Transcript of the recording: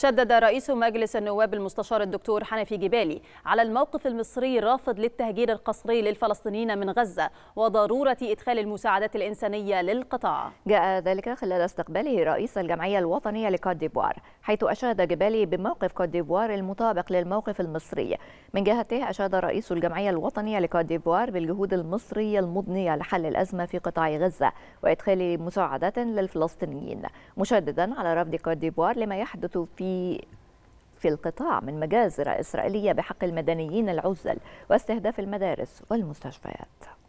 شدد رئيس مجلس النواب المستشار الدكتور حنفي جبالي على الموقف المصري الرافض للتهجير القسري للفلسطينيين من غزة وضرورة إدخال المساعدات الإنسانية للقطاع جاء ذلك خلال استقباله رئيس الجمعية الوطنية لكوت ديفوار حيث أشاد جبالي بموقف كوت ديفوار المطابق للموقف المصري من جهته أشاد رئيس الجمعية الوطنية لكوت ديفوار بالجهود المصرية المضنية لحل الأزمة في قطاع غزة وإدخال مساعدات للفلسطينيين مشددا على رفض كوت ديفوار لما يحدث في في في القطاع من مجازر إسرائيلية بحق المدنيين العزل واستهداف المدارس والمستشفيات